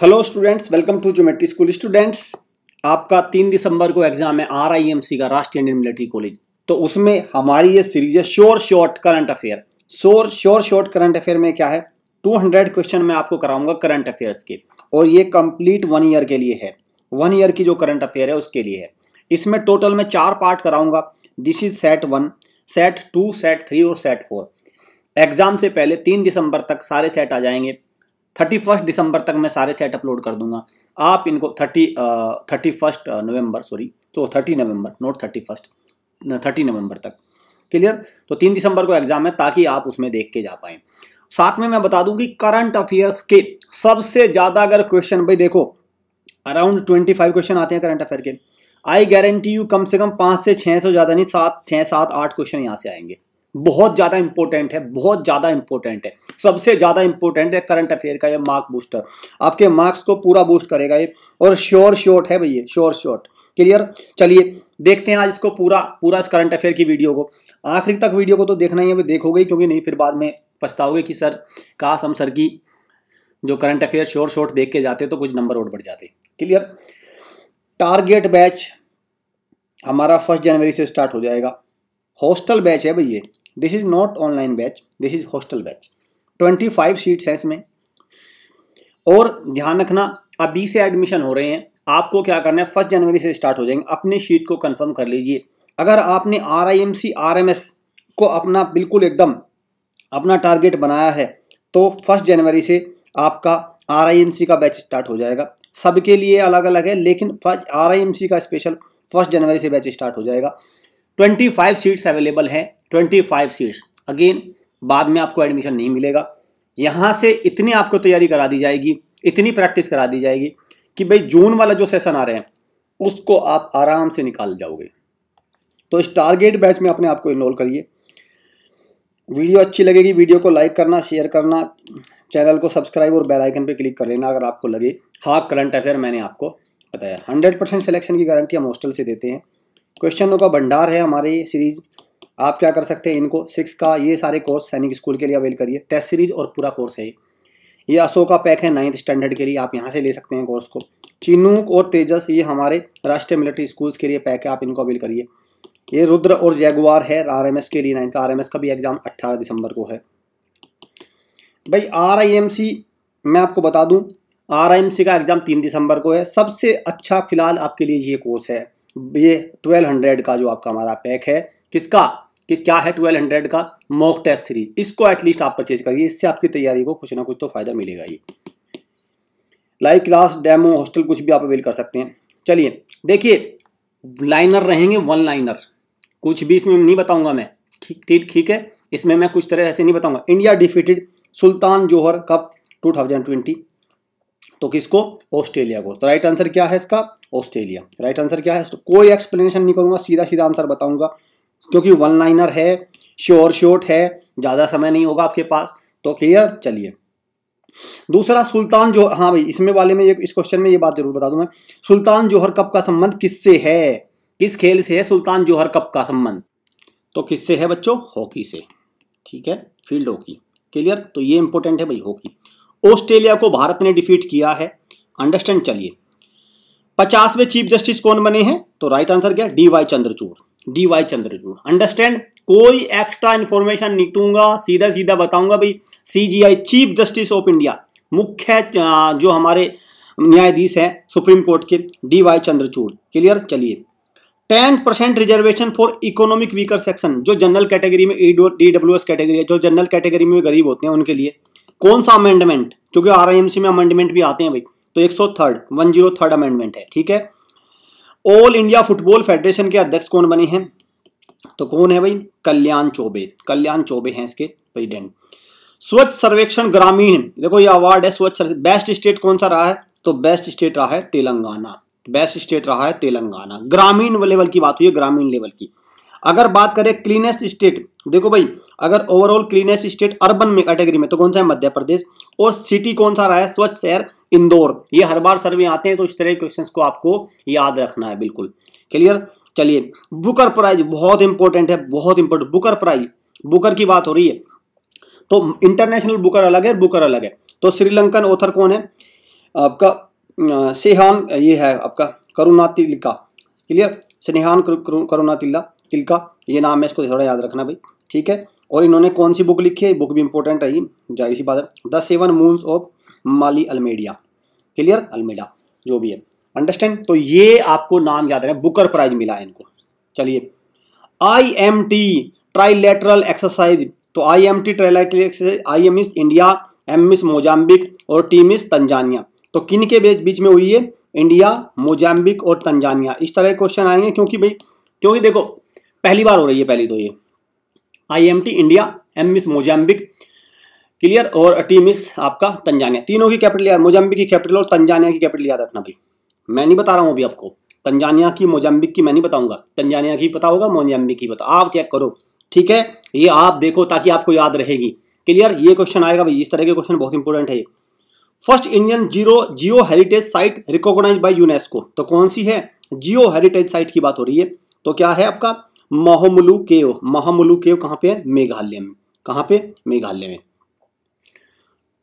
hello students welcome to geometry school students आपका तीन दिसंबर को एग्जाम है आर आई एम सी का राष्ट्रीय इंडियन मिलिट्री कॉलेज तो उसमें हमारी ये सीरीज है sure short current affair sure sure short current affair में क्या है 200 क्वेश्चन मैं आपको कराऊंगा करंट अफेयर्स के और ये कंप्लीट वन ईयर के लिए है वन ईयर की जो करंट अफेयर है उसके लिए है इसमें टोटल मैं चार पार्ट कराऊंगा this is set one set two set three और सेट फोर एग्जाम से पहले तीन दिसंबर तक सारे सेट आ जाएंगे थर्टी फर्स्ट दिसंबर तक मैं सारे सेट अपलोड कर दूंगा आप इनको thirty thirty first November sorry तो thirty November note thirty first thirty November तक क्लियर तो तीन दिसंबर को एग्जाम है ताकि आप उसमें देख के जा पाए साथ में मैं बता दूं कि करंट अफेयर्स के सबसे ज़्यादा अगर क्वेश्चन भाई देखो अराउंड ट्वेंटी फाइव क्वेश्चन आते हैं करंट अफेयर के आई गारंटी यू कम से कम पाँच से छह सौ ज़्यादा नहीं सात छः सात आठ क्वेश्चन यहाँ से आएंगे बहुत ज़्यादा इंपॉर्टेंट है बहुत ज़्यादा इंपॉर्टेंट है सबसे ज़्यादा इंपॉर्टेंट है करंट अफेयर का ये मार्क बूस्टर आपके मार्क्स को पूरा बूस्ट करेगा ये और श्योर शॉर्ट है भैया श्योर शॉर्ट क्लियर चलिए देखते हैं आज इसको पूरा पूरा इस करंट अफेयर की वीडियो को आखिरी तक वीडियो को तो देखना ही है देखोगे क्योंकि नहीं फिर बाद में पछताओगे कि सर काश हम सर की जो करंट अफेयर शोर शॉर्ट देख के जाते तो कुछ नंबर और बढ़ जाते क्लियर टारगेट बैच हमारा फर्स्ट जनवरी से स्टार्ट हो जाएगा हॉस्टल बैच है भैया this is not online batch this is hostel batch twenty five seats हैं इसमें और ध्यान रखना अभी से एडमिशन हो रहे हैं आपको क्या करना है फर्स्ट जनवरी से स्टार्ट हो जाएंगे अपनी सीट को कंफर्म कर लीजिए अगर आपने R I M C R M S को अपना बिल्कुल एकदम अपना टारगेट बनाया है तो फर्स्ट जनवरी से आपका आर आई एम सी का बैच स्टार्ट हो जाएगा सबके लिए अलग अलग है लेकिन first R I M C का स्पेशल फर्स्ट जनवरी से बैच स्टार्ट हो जाएगा ट्वेंटी फाइव सीट्स अवेलेबल हैं ट्वेंटी फाइव सीट्स अगेन बाद में आपको एडमिशन नहीं मिलेगा यहाँ से इतनी आपको तैयारी करा दी जाएगी इतनी प्रैक्टिस करा दी जाएगी कि भाई जून वाला जो सेशन आ रहे हैं उसको आप आराम से निकाल जाओगे तो इस टारगेट बैच में अपने आप को इनरोल करिए वीडियो अच्छी लगेगी वीडियो को लाइक करना शेयर करना चैनल को सब्सक्राइब और बेल आइकन पे क्लिक कर लेना अगर आपको लगे हाँ करंट अफेयर मैंने आपको बताया हंड्रेड परसेंट सिलेक्शन की गारंटी हम हॉस्टल से देते हैं क्वेश्चनों का भंडार है हमारी सीरीज आप क्या कर सकते हैं इनको सिक्स का ये सारे कोर्स सैनिक स्कूल के लिए अवेल करिए टेस्ट सीरीज और पूरा कोर्स है ये अशोका का पैक है नाइन्थ स्टैंडर्ड के लिए आप यहाँ से ले सकते हैं कोर्स को चिनूक और तेजस ये हमारे राष्ट्रीय मिलिट्री स्कूल्स के लिए पैक है आप इनको अवेल करिए ये रुद्र और जैगुआर है आर के लिए नाइन का आर का भी एग्ज़ाम अट्ठारह दिसंबर को है भाई आर मैं आपको बता दूँ आर का एग्ज़ाम तीन दिसंबर को है सबसे अच्छा फिलहाल आपके लिए ये कोर्स है ये ट्वेल्व हंड्रेड का जो आपका हमारा पैक है किसका किस क्या है ट्वेल्व हंड्रेड का मॉक टेस्ट सीरीज इसको एटलीस्ट आप परचेज करिए इससे आपकी तैयारी को कुछ ना कुछ तो फायदा मिलेगा ही लाइव क्लास डेमो हॉस्टल कुछ भी आप अवेल कर सकते हैं चलिए देखिए लाइनर रहेंगे वन लाइनर कुछ भी इसमें नहीं बताऊंगा मैं ठीक ठीक ठीक है इसमें मैं कुछ तरह ऐसे नहीं बताऊंगा India defeated Sultan Johor cup 2020 तो किसको ऑस्ट्रेलिया को तो राइट आंसर क्या है इसका ऑस्ट्रेलिया राइट आंसर क्या है तो कोई एक्सप्लेनेशन नहीं करूंगा सीधा सीधा आंसर बताऊंगा क्योंकि वन लाइनर है श्योर शोर्ट है ज़्यादा समय नहीं होगा आपके पास तो क्लियर चलिए दूसरा सुल्तान जो हाँ भाई इसमें वाले में ये इस क्वेश्चन में ये बात जरूर बता दूंगा मैं सुल्तान जोहर कप का संबंध किससे है किस खेल से है सुल्तान जोहर कप का संबंध तो किससे है बच्चों हॉकी से ठीक है फील्ड हॉकी क्लियर तो ये इंपॉर्टेंट है भाई हॉकी ऑस्ट्रेलिया को भारत ने डिफीट किया है अंडरस्टैंड चलिए पचासवें चीफ जस्टिस कौन बने हैं तो राइट आंसर क्या D Y Chandrachud D Y Chandrachud understand कोई एक्स्ट्रा इंफॉर्मेशन नहीं दूंगा सीधा सीधा बताऊंगा भाई CJI chief justice of India मुख्य जो हमारे न्यायाधीश हैं सुप्रीम कोर्ट के डी वाई चंद्रचूड़ क्लियर चलिए ten percent reservation for economic weaker section जो जनरल कैटेगरी में डी डब्ल्यू एस कैटेगरी है जो जनरल कैटेगरी में गरीब होते हैं उनके लिए कौन सा अमेंडमेंट क्योंकि आर में अमेंडमेंट भी आते हैं भाई तो एक सौ third one zero third amendment है ठीक है ऑल इंडिया फुटबॉल फेडरेशन के अध्यक्ष कौन बने हैं तो कौन है भाई कल्याण चौबे कल्याण चौबे हैं इसके प्रेसिडेंट स्वच्छ सर्वेक्षण ग्रामीण देखो ये अवार्ड है स्वच्छ बेस्ट स्टेट कौन सा रहा है तो बेस्ट स्टेट रहा है तेलंगाना बेस्ट स्टेट रहा है तेलंगाना ग्रामीण लेवल की बात हुई है ग्रामीण लेवल की अगर बात करें क्लीनेस्ट स्टेट देखो भाई अगर ओवरऑल क्लीनेस्ट स्टेट अर्बन में कैटेगरी में तो कौन सा है मध्य प्रदेश और सिटी कौन सा रहा है स्वच्छ शहर इंदौर ये हर बार सर्वे आते हैं तो इस तरह के क्वेश्चन को आपको याद रखना है बिल्कुल क्लियर चलिए बुकर प्राइज बहुत इंपॉर्टेंट है बहुत इंपॉर्टेंट बुकर प्राइज बुकर की बात हो रही है तो इंटरनेशनल बुकर अलग है बुकर अलग है तो श्रीलंकन ऑथर कौन है आपका सेहान ये है आपका करुणा तिलका क्लियर स्नेहान करुणा तिल्ला तिलका ये नाम है इसको थोड़ा याद रखना भाई ठीक है और इन्होंने कौन सी बुक लिखी है बुक भी इंपॉर्टेंट है ये जाहिर सी बात है the seven moons of Maali Almeida clear Almeida जो भी है अंडरस्टैंड तो ये आपको नाम याद रहे बुकर प्राइज मिला है इनको चलिए I M T trilateral exercise तो I M T trilateral exercise I M is India M is Mozambique और टी मिस तंजानिया तो किन के बीच में हुई है इंडिया मोजाम्बिक और तंजानिया इस तरह के क्वेश्चन आएंगे क्योंकि भाई क्योंकि देखो पहली बार हो रही है पहली तो ये IMT India M is Mozambique clear और टी मिस आपका तंजानिया तीनों की कैपिटल याद मोजाम्बिक की कैपिटल और तंजानिया की कैपिटल याद रखना भी मैं नहीं बता रहा हूँ अभी आपको तंजानिया की मोजाम्बिक की मैं नहीं बताऊंगा तंजानिया की पता होगा मोजाम्बिक की पता आप चेक करो ठीक है ये आप देखो ताकि आपको याद रहेगी क्लियर ये क्वेश्चन आएगा भाई इस तरह के क्वेश्चन बहुत इंपॉर्टेंट है first Indian zero geo heritage site recognise by UNESCO तो कौन सी है जियो हेरिटेज साइट की बात हो रही है तो क्या है आपका महामुलू केव महामुलू केव कहाँ पे है मेघालय में कहां पे मेघालय में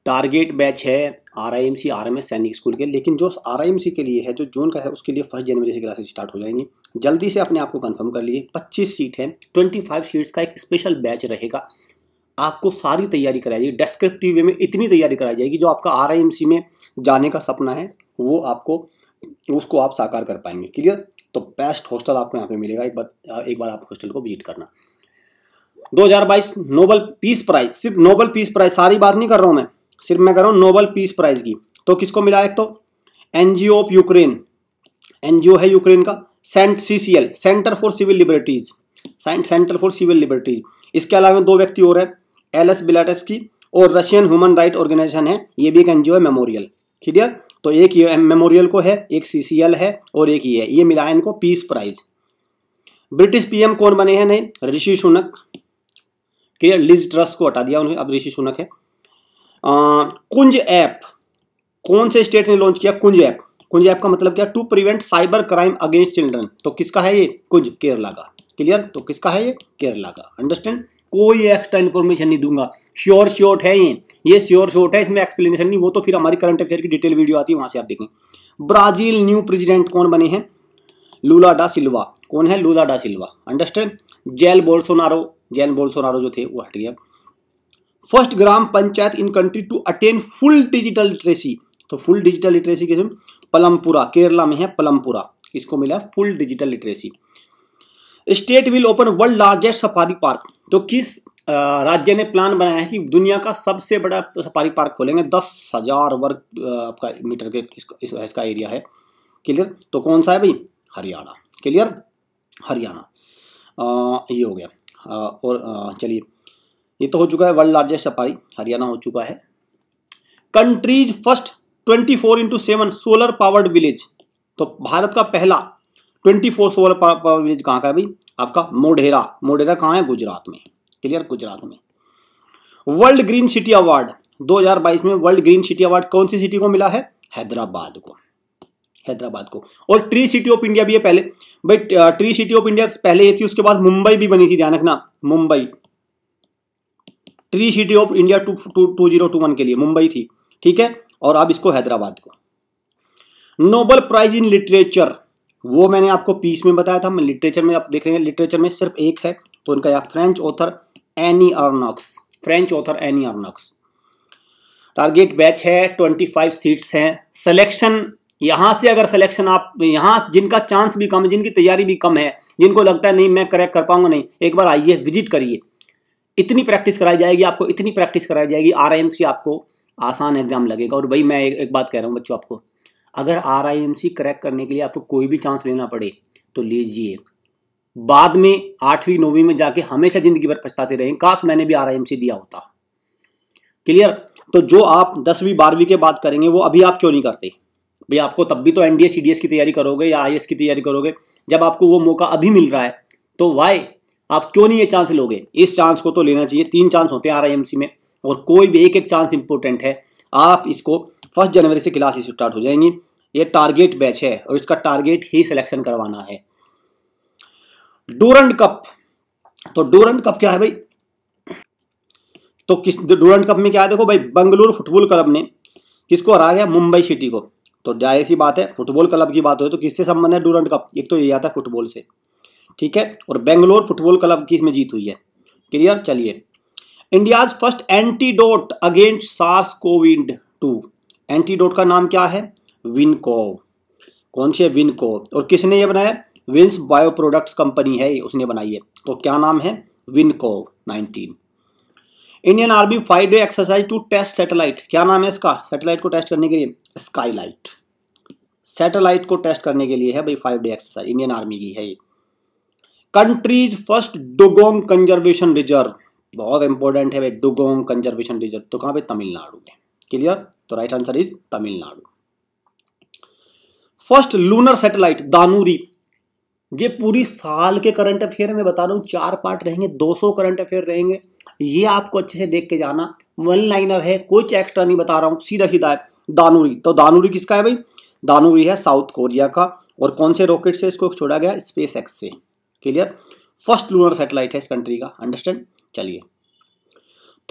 टारगेट बैच है R I M C R M S Sainik school के लेकिन जो आर आई एम सी के लिए है जो जून का है उसके लिए फर्स्ट जनवरी से क्लासेस स्टार्ट हो जाएंगी जल्दी से अपने आप को कन्फर्म कर लीजिए 25 सीट है 25 सीट्स का एक स्पेशल बैच रहेगा आपको सारी तैयारी कराई जाएगी डेस्क्रिप्टिव वे में इतनी तैयारी कराई जाएगी जो आपका आर में जाने का सपना है वो आपको उसको आप साकार कर पाएंगे क्लियर तो बेस्ट हॉस्टल आपको यहाँ पे मिलेगा एक बार एक बार आप हॉस्टल को विजिट करना 2022 नोबल पीस प्राइज सिर्फ नोबल पीस प्राइज सारी बात नहीं कर रहा हूँ मैं सिर्फ मैं कर रहा हूँ नोबल पीस प्राइज की तो किसको मिला एक तो एन ऑफ यूक्रेन एन है यूक्रेन का सेंट सी centre for civil liberties centre for civil liberties इसके अलावा दो व्यक्ति और है एल एस की और रशियन ह्यूमन राइट ऑर्गेनाइजेशन है ये भी एक एनजीओ है मेमोरियल है तो एक ये मेमोरियल को है एक सीसीएल है और एक ये है ये मिला है इनको पीस प्राइज ब्रिटिश पीएम कौन बने हैं नहीं Rishi Sunak clear Liz Truss को हटा दिया उन्हें अब ऋषि सुनक है आ, कुंज ऐप कौन से स्टेट ने लॉन्च किया कुंज ऐप कुंज ऐप का मतलब क्या to prevent cyber crime against children तो किसका है ये कुंज केरला का क्लियर तो किसका है ये केरला का अंडरस्टैंड कोई एक्स्ट्रा इन्फॉर्मेशन नहीं दूंगा श्योर शोट है ये ये श्योर शोट है इसमें एक्सप्लेनेशन नहीं वो तो फिर हमारी करंट अफेयर की डिटेल वीडियो आती है वहां से आप देखें ब्राजील न्यू प्रेसिडेंट कौन बने हैं लूला डा सिल्वा कौन है Lula da Silva understand Jair Bolsonaro Jair Bolsonaro जो थे वो हट गया first gram panchayat in country to attain full digital literacy तो फुल डिजिटल लिटरेसी किसमें पलमपुरा केरला में है पलमपुरा इसको मिला full digital literacy state will open world largest safari park तो किस राज्य ने प्लान बनाया है कि दुनिया का सबसे बड़ा सफारी पार्क खोलेंगे दस हज़ार वर्ग आपका मीटर के इसका, इसका, इसका एरिया है क्लियर तो कौन सा है भाई हरियाणा क्लियर हरियाणा ये हो गया आ, और चलिए ये तो हो चुका है वर्ल्ड लार्जेस्ट सफारी हरियाणा हो चुका है countries first twenty four into seven solar powered village तो भारत का पहला twenty four solar power village कहाँ का है भाई आपका मोढेरा मोढेरा कहाँ है गुजरात में क्लियर गुजरात में वर्ल्ड ग्रीन सिटी अवार्ड 2022 में वर्ल्ड ग्रीन सिटी अवार्ड कौन सी सिटी को मिला है हैदराबाद को हैदराबाद को और ट्री सिटी ऑफ इंडिया भी है पहले भाई ट्री सिटी ऑफ इंडिया पहले ये थी उसके बाद मुंबई भी बनी थी ध्यान रखना Mumbai tree city of India two two two zero two one के लिए मुंबई थी ठीक है और अब इसको हैदराबाद को नोबल प्राइज इन लिटरेचर वो मैंने आपको पीस में बताया था मैं लिटरेचर में आप देख रहे हैं लिटरेचर में सिर्फ एक है तो उनका या French author Annie Ernaux French author Annie Ernaux target batch है ट्वेंटी फाइव सीट्स हैं सिलेक्शन यहाँ से अगर सिलेक्शन आप यहाँ जिनका चांस भी कम है जिनकी तैयारी भी कम है जिनको लगता है नहीं मैं करेक्ट कर पाऊंगा नहीं एक बार आइए विजिट करिए इतनी प्रैक्टिस कराई जाएगी आपको इतनी प्रैक्टिस कराई जाएगी आर आपको आसान एग्जाम लगेगा और भाई मैं एक, एक बात कह रहा हूँ बच्चों आपको अगर आर करेक्ट करने के लिए आपको कोई भी चांस लेना पड़े तो लीजिए बाद में आठवीं नौवीं में जाके हमेशा जिंदगी भर पछताते रहे काश मैंने भी आर दिया होता क्लियर तो जो आप दसवीं बारहवीं के बाद करेंगे वो अभी आप क्यों नहीं करते भाई आपको तब भी तो एनडीए सी की तैयारी करोगे या आई की तैयारी करोगे जब आपको वो मौका अभी मिल रहा है तो वाई आप क्यों नहीं ये चांस लोगे इस चांस को तो लेना चाहिए तीन चांस होते हैं आर में और कोई भी एक एक चांस इंपॉर्टेंट है आप इसको फर्स्ट जनवरी से क्लासेस स्टार्ट हो जाएंगी ये टारगेट बैच है और इसका टारगेट ही सिलेक्शन करवाना है डूरंड कप तो डूरंड कप क्या है भाई तो किस डूरंड कप में क्या है देखो भाई बंगलुरु फुटबॉल क्लब ने किसको हरा गया मुंबई सिटी को तो जाहिर सी बात है फुटबॉल क्लब की बात हो तो किससे संबंध है डूरंड कप एक तो ये आता है फुटबॉल से ठीक है और बेंगलोर फुटबॉल क्लब की इसमें जीत हुई है क्लियर चलिए India's first antidote against SARS Covid two antidote का नाम क्या है विनकोव कौन सी है विनकोव और किसने ये बनाया विंस बायो प्रोडक्ट्स कंपनी है उसने बनाई है तो क्या नाम है विनको nineteen Indian army five day exercise to test satellite क्या नाम है इसका सैटेलाइट को टेस्ट करने के लिए स्काईलाइट सैटेलाइट को टेस्ट करने के लिए है भाई five day exercise Indian army की है ये countries first dugong conservation reserve बहुत इंपॉर्टेंट है भाई डुगोंग कंजर्वेशन रिजर्व तो कहां पे तमिलनाडु में क्लियर तो right answer is Tamil Nadu first lunar satellite Danuri ये पूरी साल के करंट अफेयर में बता रहा हूँ चार पार्ट रहेंगे 200 करंट अफेयर रहेंगे ये आपको अच्छे से देख के जाना वन लाइनर है कोई एक्स्ट्रा नहीं बता रहा हूँ सीधा सीधा है दानूरी तो दानूरी किसका है भाई दानूरी है साउथ कोरिया का और कौन से रॉकेट से इसको छोड़ा गया स्पेस एक्स से क्लियर फर्स्ट लूनर सेटेलाइट है इस कंट्री का अंडरस्टैंड चलिए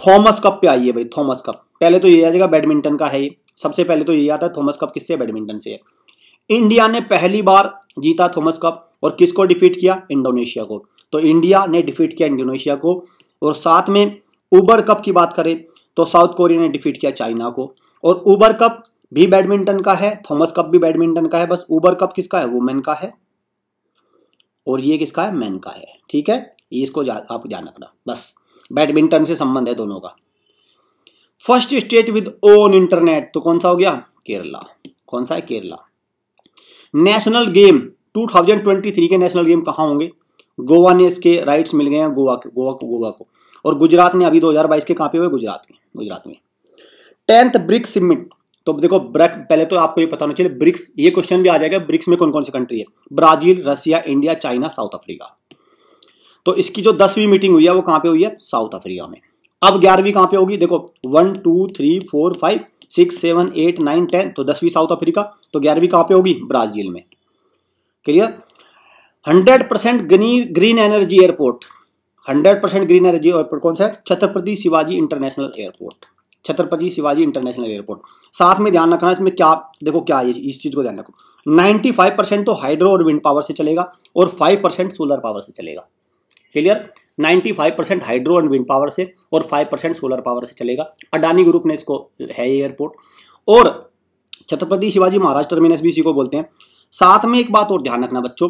थॉमस कप पे आइए भाई थॉमस कप पहले तो ये आ जाएगा बैडमिंटन का है ये सबसे पहले तो ये आता है थॉमस कप किससे बैडमिंटन से है इंडिया ने पहली बार जीता थॉमस कप और किसको डिफीट किया इंडोनेशिया को तो इंडिया ने डिफीट किया इंडोनेशिया को और साथ में उबर कप की बात करें तो साउथ कोरिया ने डिफीट किया चाइना को और उबर कप भी बैडमिंटन का है थॉमस कप भी बैडमिंटन का है बस उबर कप किसका है वुमेन का है और ये किसका है मैन का है ठीक है इसको जा, आप ध्यान रखना बस बैडमिंटन से संबंध है दोनों का first state with own internet तो कौन सा हो गया केरला कौन सा है केरला नेशनल गेम 2023 के नेशनल गेम कहाँ होंगे गोवा ने इसके राइट्स मिल गए हैं गोवा के गोवा को गोवा को और गुजरात ने अभी 2022 के कहाँ पे हुए गुजरात में गुजरात में टेंथ ब्रिक्स सिमिट तो देखो ब्रेक पहले तो आपको ये पता होना चाहिए ब्रिक्स ये क्वेश्चन भी आ जाएगा ब्रिक्स में कौन कौन सी कंट्री है Brazil Russia India China South Africa तो इसकी जो दसवीं मीटिंग हुई है वो कहाँ पे हुई है साउथ अफ्रीका में अब ग्यारहवीं कहाँ पे होगी देखो one two three four five six seven eight nine ten तो दसवीं साउथ अफ्रीका तो ग्यारहवीं कहाँ पे होगी ब्राजील में clear hundred percent green energy airport hundred percent green energy airport कौन सा है Chhatrapati Shivaji international airport Chhatrapati Shivaji international airport साथ में ध्यान रखना इसमें क्या देखो क्या है इस चीज़ को ध्यान रखो 95 परसेंट तो हाइड्रो और विंड पावर से चलेगा और 5 परसेंट सोलर पावर से चलेगा clear 95 percent hydro and wind power से और 5 परसेंट सोलर पावर से चलेगा अडानी ग्रुप ने इसको है एयरपोर्ट और छत्रपति शिवाजी महाराज टर्मिनस भी इसी को बोलते हैं साथ में एक बात और ध्यान रखना बच्चों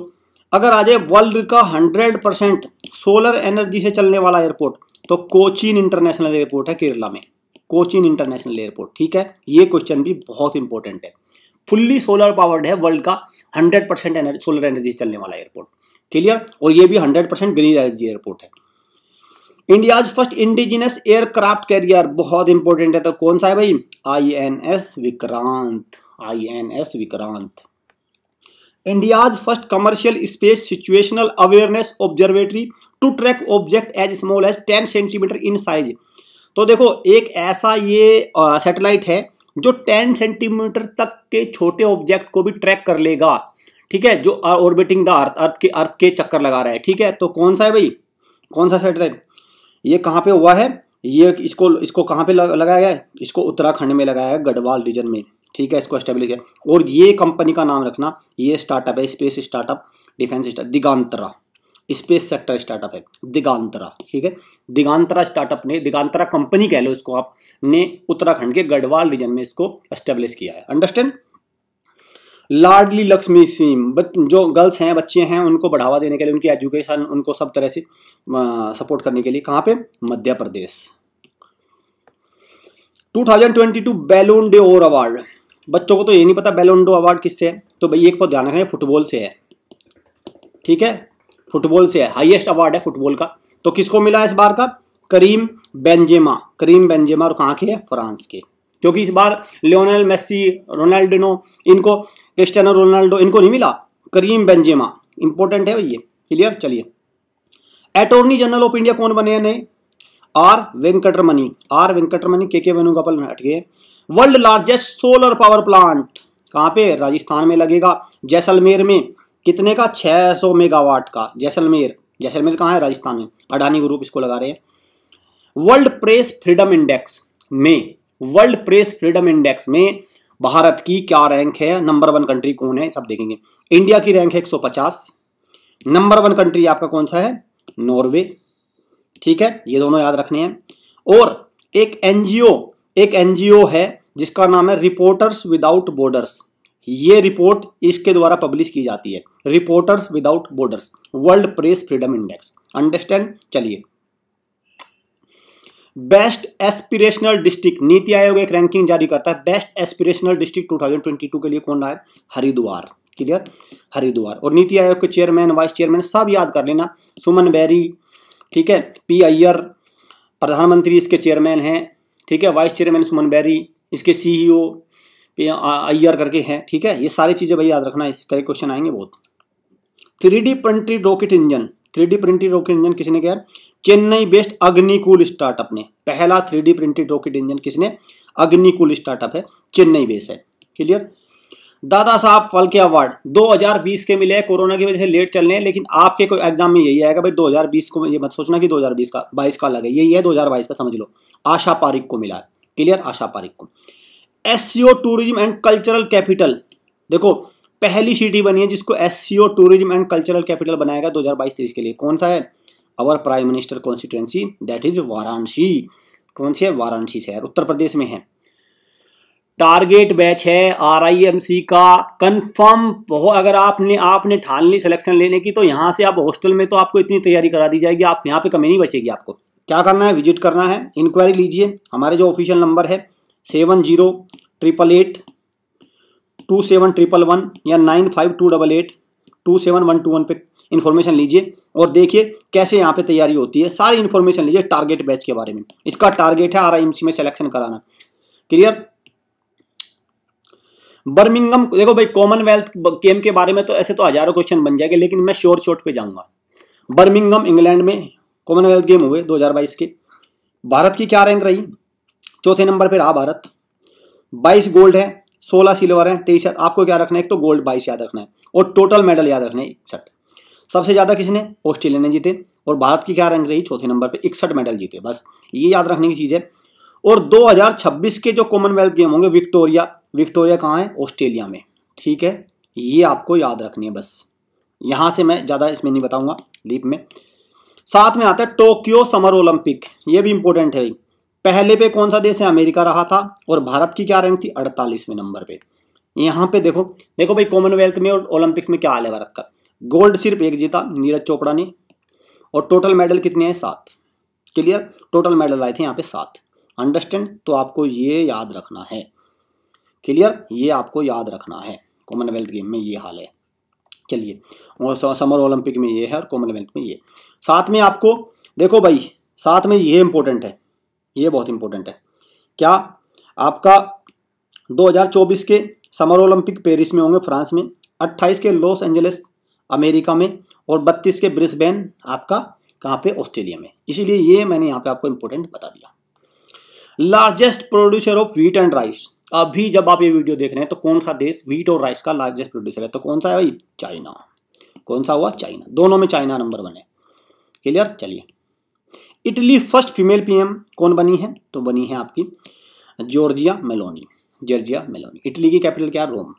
अगर आ जाए वर्ल्ड का हंड्रेड परसेंट सोलर एनर्जी से चलने वाला एयरपोर्ट तो कोचीन इंटरनेशनल एयरपोर्ट है केरला में कोचीन इंटरनेशनल एयरपोर्ट ठीक है ये क्वेश्चन भी बहुत इंपॉर्टेंट है फुल्ली सोलर पावर्ड है वर्ल्ड का hundred percent energy solar energy से चलने वाला एयरपोर्ट क्लियर और ये भी hundred percent green energy airport है India's first indigenous aircraft carrier बहुत इंपॉर्टेंट है तो कौन सा है भाई I N S Vikrant I N S Vikrant India's first commercial space situational awareness observatory to track object as small as 10 centimetre in size तो देखो एक ऐसा ये सेटेलाइट है जो टेन सेंटीमीटर तक के छोटे ऑब्जेक्ट को भी ट्रैक कर लेगा ठीक है जो ऑर्बिटिंग द अर्थ अर्थ के अर्थ के चक्कर लगा रहा है ठीक है तो कौन सा है भाई कौन सा सेटेलाइट ये कहाँ पे हुआ है ये इसको इसको कहाँ पे लगाया गया है इसको उत्तराखंड में लगाया है गढ़वाल रीजन में ठीक है इसको स्टेब्लिश किया और ये कंपनी का नाम रखना ये स्टार्टअप है space startup defence Digantara space sector startup है दिगांतरा ठीक है दिगांतरा स्टार्टअप ने दिगांतरा कंपनी कह लो इसको आप ने उत्तराखंड के गढ़वाल रीजन में इसको स्टेब्लिश किया है अंडरस्टैंड लाडली लक्ष्मी स्कीम जो गर्ल्स हैं बच्चे हैं उनको बढ़ावा देने के लिए उनकी एजुकेशन उनको सब तरह से सपोर्ट करने के लिए कहाँ पे मध्य प्रदेश 2022 बैलून डे और अवार्ड बच्चों को तो ये नहीं पता बैलून डे अवार्ड किससे है तो भाई एक बहुत ध्यान रखना फुटबॉल से है ठीक है फुटबॉल से है हाईएस्ट अवार्ड है फुटबॉल का तो किसको मिला इस बार का करीम बेंजेमा करीम बेंजेमा और कहाँ के है फ्रांस के क्योंकि इस बार लियोनल मेस्सी रोनाल्डिनो इनको क्रिस्टियानो रोनाल्डो इनको नहीं मिला करीम बेंजेमा इंपॉर्टेंट है ये क्लियर चलिए अटोर्नी जनरल ऑफ इंडिया कौन बने हैं नए आर वेंकटरमनी आर वेंकटरमनी के के वेणुगोपाल हटके world largest solar power plant कहाँ पे राजस्थान में लगेगा जैसलमेर में कितने का 600 मेगावाट का जैसलमेर जैसलमेर कहाँ है राजस्थान में अडानी ग्रुप इसको लगा रहे हैं वर्ल्ड प्रेस फ्रीडम इंडेक्स में वर्ल्ड प्रेस फ्रीडम इंडेक्स में भारत की क्या रैंक है नंबर वन कंट्री कौन है सब देखेंगे इंडिया की रैंक है 150 नंबर वन कंट्री आपका कौन सा है नॉर्वे ठीक है ये दोनों याद रखने हैं और एक एनजीओ एक एनजीओ है जिसका नाम है रिपोर्टर्स विदाउट बॉर्डर्स ये रिपोर्ट इसके द्वारा पब्लिश की जाती है reporters without borders world press freedom index understand चलिए best aspirational district NITI Aayog एक रैंकिंग जारी करता है बेस्ट एस्पिरेशनल डिस्ट्रिक्ट 2022 के लिए कौन रहा है हरिद्वार क्लियर हरिद्वार और नीति आयोग के चेयरमैन वाइस चेयरमैन सब याद कर लेना सुमन बैरी ठीक है पी अय्यर प्रधानमंत्री इसके चेयरमैन हैं ठीक है वाइस चेयरमैन सुमन बैरी इसके सीईओ e अय्यर करके हैं ठीक है ये सारी चीज़ें भाई याद रखना इस तरह क्वेश्चन आएंगे बहुत three D printed rocket engine three D printed rocket engine किसी ने क्या चेन्नई बेस्ड अग्निकूल स्टार्टअप ने पहला थ्री प्रिंटेड रॉकेट इंजन किसने अग्निकूल स्टार्टअप है चेन्नई बेस है क्लियर दादा साहब फाल्के अवार्ड 2020 के मिले कोरोना की वजह से लेट चलने हैं लेकिन आपके कोई एग्जाम में यही आएगा भाई 2020 को ये मत सोचना कि 2020 का बाईस का अलग है यही है 2022 का समझ लो आशा पारिक को मिला है क्लियर आशा पारिक को as tourism and cultural capital देखो पहली सिटी बनी है जिसको as tourism and cultural capital बनाएगा दो हजार के लिए कौन सा है our prime minister constituency that is Varanasi कौन सी है वाराणसी शहर उत्तर प्रदेश में है टारगेट बैच है आरआईएमसी का कंफर्म अगर आपने आपने ठान ली सिलेक्शन लेने की तो यहाँ से आप हॉस्टल में तो आपको इतनी तैयारी करा दी जाएगी आप यहाँ पे कमी नहीं बचेगी आपको क्या करना है विजिट करना है इंक्वायरी लीजिए हमारे जो ऑफिशियल नंबर है seven zero triple eight two seven triple one या nine five two double eight two seven one two one पर इंफॉर्मेशन लीजिए और देखिए कैसे यहाँ पे तैयारी होती है सारी इन्फॉर्मेशन लीजिए टारगेट बैच के बारे में इसका टारगेट है आर में सिलेक्शन कराना क्लियर बर्मिंगम देखो भाई कॉमनवेल्थ गेम के बारे में तो ऐसे तो हजारों क्वेश्चन बन जाएंगे लेकिन मैं शोर शॉर्ट पे जाऊंगा बर्मिंगम इंग्लैंड में कॉमनवेल्थ गेम हुए 2022 के भारत की क्या रैंक रही चौथे नंबर पे रहा भारत 22 गोल्ड है 16 सिल्वर है तेईस आपको क्या रखना है एक तो गोल्ड 22 याद रखना है और टोटल मेडल याद रखना है इकसठ सबसे ज़्यादा किसी ने ऑस्ट्रेलिया ने जीते और भारत की क्या रैंक रही चौथे नंबर पर इकसठ मेडल जीते बस ये याद रखने की चीज़ है और 2026 के जो कॉमनवेल्थ गेम होंगे विक्टोरिया विक्टोरिया कहाँ है ऑस्ट्रेलिया में ठीक है ये आपको याद रखनी है बस यहां से मैं ज़्यादा इसमें नहीं बताऊंगा लीप में साथ में आता है टोक्यो समर ओलंपिक ये भी इंपॉर्टेंट है पहले पे कौन सा देश है अमेरिका रहा था और भारत की क्या रैंक थी अड़तालीसवें नंबर पे यहाँ पे देखो देखो भाई कॉमनवेल्थ में और ओलंपिक्स में क्या हाल है भारत का गोल्ड सिर्फ एक जीता नीरज चोपड़ा ने और टोटल मेडल कितने हैं सात क्लियर टोटल मेडल आए थे यहाँ पे सात अंडरस्टैंड तो आपको ये याद रखना है क्लियर ये आपको याद रखना है कॉमनवेल्थ गेम में ये हाल है चलिए और समर ओलंपिक में ये है और कॉमनवेल्थ में ये साथ में आपको देखो भाई साथ में ये इंपॉर्टेंट है ये बहुत इंपॉर्टेंट है क्या आपका 2024 के समर ओलंपिक पेरिस में होंगे फ्रांस में 28 के लॉस एंजलिस अमेरिका में और बत्तीस के ब्रिस्बेन आपका कहाँ पे ऑस्ट्रेलिया में इसीलिए ये मैंने यहाँ पे आपको इंपॉर्टेंट बता दिया largest producer of wheat and rice अभी जब आप ये वीडियो देख रहे हैं तो कौन सा देश व्हीट और राइस का लार्जेस्ट प्रोड्यूसर है तो कौन सा है भाई चाइना कौन सा हुआ चाइना दोनों में चाइना नंबर वन है क्लियर चलिए इटली फर्स्ट फीमेल पीएम कौन बनी है तो बनी है आपकी Giorgia Meloni Giorgia Meloni Italy की कैपिटल क्या Rome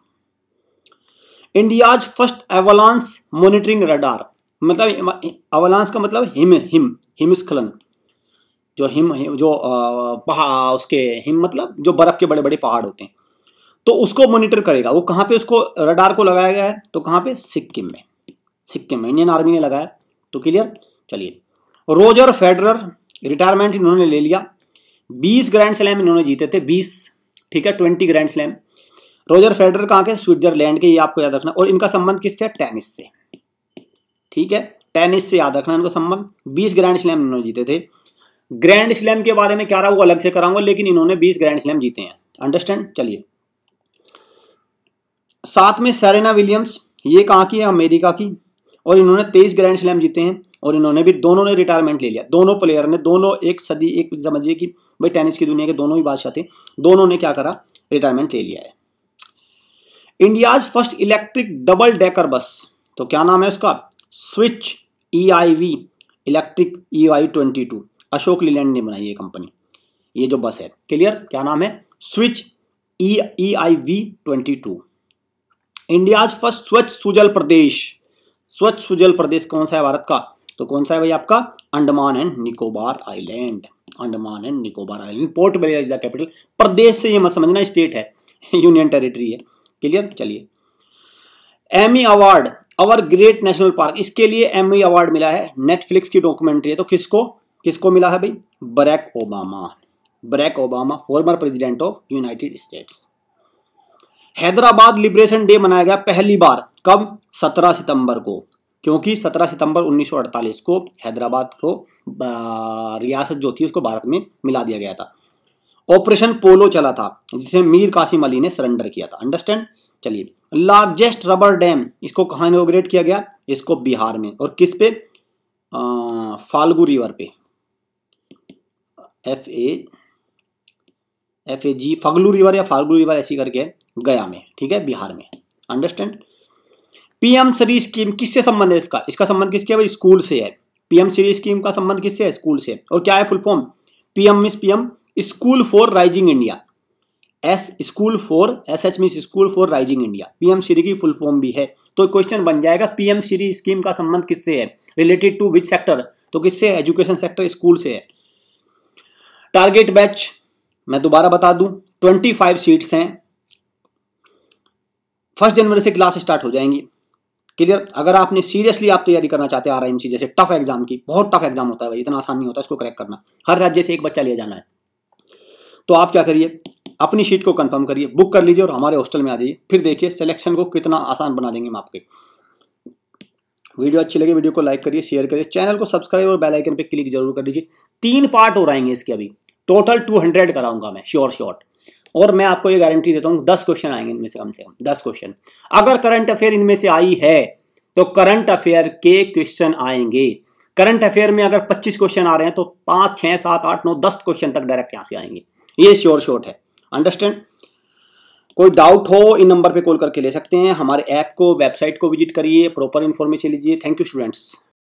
India's first avalanche monitoring radar मतलब एवलांस का मतलब हिम हिम हिमस्खलन जो हिम, हिम जो पहाड़ उसके हिम मतलब जो बर्फ के बड़े बड़े पहाड़ होते हैं तो उसको मॉनिटर करेगा वो कहाँ पे उसको रडार को लगाया गया है तो कहाँ पे सिक्किम में सिक्किम में इंडियन आर्मी ने लगाया तो क्लियर चलिए रोजर फेडरर रिटायरमेंट इन्होंने ले लिया बीस ग्रैंड स्लैम इन्होंने जीते थे बीस ठीक है twenty grand slam Roger Federer कहाँ के स्विट्जरलैंड के ये आपको याद रखना और इनका संबंध किससे टेनिस से ठीक है टेनिस से याद रखना इनका संबंध बीस ग्रैंड स्लैम इन्होंने जीते थे ग्रैंड स्लैम के बारे में क्या रहा वो अलग से कराऊंगा लेकिन इन्होंने बीस ग्रैंड स्लैम जीते हैं अंडरस्टैंड चलिए साथ में सेरेना विलियम्स ये कहाँ की है अमेरिका की और इन्होंने तेईस ग्रैंड स्लैम जीते हैं और इन्होंने भी दोनों ने रिटायरमेंट ले लिया दोनों प्लेयर ने दोनों एक सदी एक समझिए कि भाई टेनिस की दुनिया के दोनों ही बादशाह थे दोनों ने क्या करा रिटायरमेंट ले लिया है India's first electric double decker bus तो क्या नाम है उसका switch E I V electric E e I twenty two Ashok Leyland ने बनाई ये कंपनी ये जो बस है क्लियर क्या नाम है switch E E I V twenty two India's first Swachh Sujal प्रदेश स्वच्छ सुजल प्रदेश कौन सा है भारत का तो कौन सा है भाई आपका Andaman and Nicobar island Andaman and Nicobar island port Blair is the capital प्रदेश से ये मत समझना स्टेट है यूनियन टेरिटरी है क्लियर चलिए Emmy award our great national park इसके लिए एमी अवार्ड मिला है नेटफ्लिक्स की डॉक्यूमेंट्री है तो किसको किसको मिला है भाई Barack Obama Barack Obama former president of United States Hyderabad liberation day मनाया गया पहली बार कब 17 सितंबर को क्योंकि 17 सितंबर 1948 को हैदराबाद को रियासत जो थी उसको भारत में मिला दिया गया था ऑपरेशन पोलो चला था जिसे मीर कासिम अली ने सरेंडर किया था अंडरस्टैंड चलिए लार्जेस्ट रबर डैम इसको कहाँ इनोग्रेट किया गया इसको बिहार में और किस पे फाल्गू रिवर पे F A F A G फगलू रिवर या फाल्गू रिवर ऐसी करके गया में ठीक है बिहार में अंडरस्टैंड पीएम श्री स्कीम किससे संबंध है इसका इसका संबंध किसके भाई स्कूल से है पीएम श्री स्कीम का संबंध किससे है स्कूल से और क्या है फुल फॉर्म पीएम मिस PM school for rising India S school for S H mean school for rising India PM Shri की फुल फॉर्म भी है तो क्वेश्चन बन जाएगा पीएम श्री स्कीम का संबंध किससे है रिलेटेड टू विच सेक्टर तो किससे एजुकेशन सेक्टर स्कूल से है टारगेट बैच मैं दोबारा बता दूं 25 सीट्स हैं फर्स्ट जनवरी से क्लास स्टार्ट हो जाएंगी क्लियर अगर आपने सीरियसली आप तैयारी करना चाहते हैं आर जैसे टफ एग्जाम की बहुत टफ एग्जाम होता है भाई इतना आसान नहीं होता इसको करेक्ट करना हर राज्य से एक बच्चा लिया जाना है तो आप क्या करिए अपनी शीट को कंफर्म करिए बुक कर लीजिए और हमारे हॉस्टल में आ जाइए फिर देखिए सिलेक्शन को कितना आसान बना देंगे हम आपके वीडियो अच्छी लगे वीडियो को लाइक करिए शेयर करिए चैनल को सब्सक्राइब और बेल आइकन पे क्लिक जरूर कर दीजिए तीन पार्ट हो रहेंगे इसके अभी टोटल टू हंड्रेड कराऊंगा मैं श्योर श्योर और मैं आपको ये गारंटी देता हूँ दस क्वेश्चन आएंगे इनमें से कम से कम दस क्वेश्चन अगर करंट अफेयर इनमें से आई है तो करंट अफेयर के क्वेश्चन आएंगे करंट अफेयर में अगर पच्चीस क्वेश्चन आ रहे हैं तो पांच छह सात आठ नौ दस क्वेश्चन तक डायरेक्ट यहाँ से आएंगे ये श्योर शॉट है अंडरस्टैंड कोई डाउट हो इन नंबर पे कॉल करके ले सकते हैं हमारे ऐप को वेबसाइट को विजिट करिए प्रॉपर इन्फॉर्मेशन लीजिए थैंक यू स्टूडेंट्स